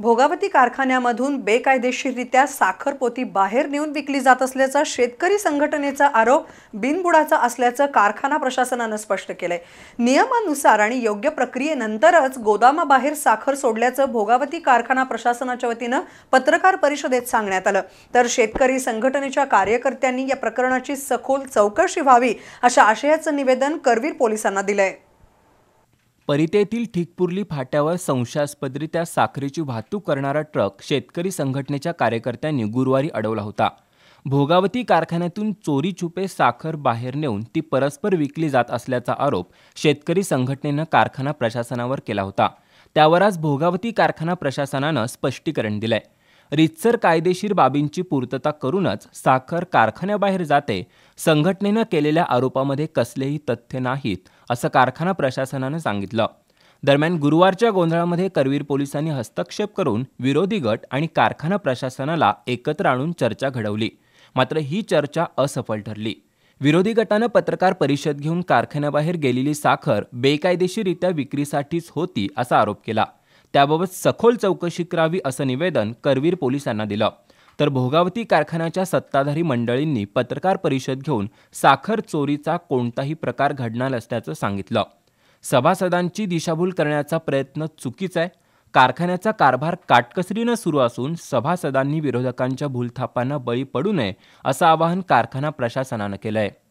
भोगावती कारखान्यामधून बेकायदेशीररित्या साखरपोती बाहेर नेऊन विकली जात असल्याचा शेतकरी संघटनेचा आरोप बिनबुडाचा असल्याचं कारखाना प्रशासनानं स्पष्ट केलंय नियमानुसार आणि योग्य प्रक्रियेनंतरच गोदामाबाहेर साखर सोडल्याचं भोगावती कारखाना प्रशासनाच्या वतीनं पत्रकार परिषदेत सांगण्यात आलं तर शेतकरी संघटनेच्या कार्यकर्त्यांनी या प्रकरणाची सखोल चौकशी व्हावी अशा आशयाचं निवेदन करवीर पोलिसांना दिलंय परितेतील ठिकपुरली फाट्यावर संशयास्पदरित्या साखरेची वाहतूक करणारा ट्रक शेतकरी संघटनेच्या कार्यकर्त्यांनी गुरुवारी अडवला होता भोगावती कारखान्यातून चोरी छुपे साखर बाहेर नेऊन ती परस्पर विकली जात असल्याचा आरोप शेतकरी संघटनेनं कारखाना प्रशासनावर केला होता त्यावर आज भोगावती कारखाना प्रशासनानं स्पष्टीकरण दिलंय रितसर कायदेशीर बाबींची पूर्तता करूनच साखर कारखान्याबाहेर जाते संघटनेनं केलेल्या आरोपामध्ये कसलेही तथ्य नाहीत असं कारखाना प्रशासनानं सांगितलं दरम्यान गुरुवारच्या गोंधळामध्ये करवीर पोलिसांनी हस्तक्षेप करून विरोधी गट आणि कारखाना प्रशासनाला एकत्र आणून चर्चा घडवली मात्र ही चर्चा असफल ठरली विरोधी गटानं पत्रकार परिषद घेऊन कारखान्याबाहेर गेलेली साखर बेकायदेशीररित्या विक्रीसाठीच होती असा आरोप केला त्याबाबत सखोल चौकशी करावी असं निवेदन करवीर पोलिसांना दिलं तर भोगावती कारखान्याच्या सत्ताधारी मंडळींनी पत्रकार परिषद घेऊन साखर चोरीचा कोणताही प्रकार घडणार असल्याचं सांगितलं सभासदांची दिशाभूल करण्याचा प्रयत्न चुकीचा आहे कारखान्याचा कारभार काटकसरीनं सुरू असून सभासदांनी विरोधकांच्या भूलथापांना बळी पडू नये असं आवाहन कारखाना प्रशासनानं केलं आहे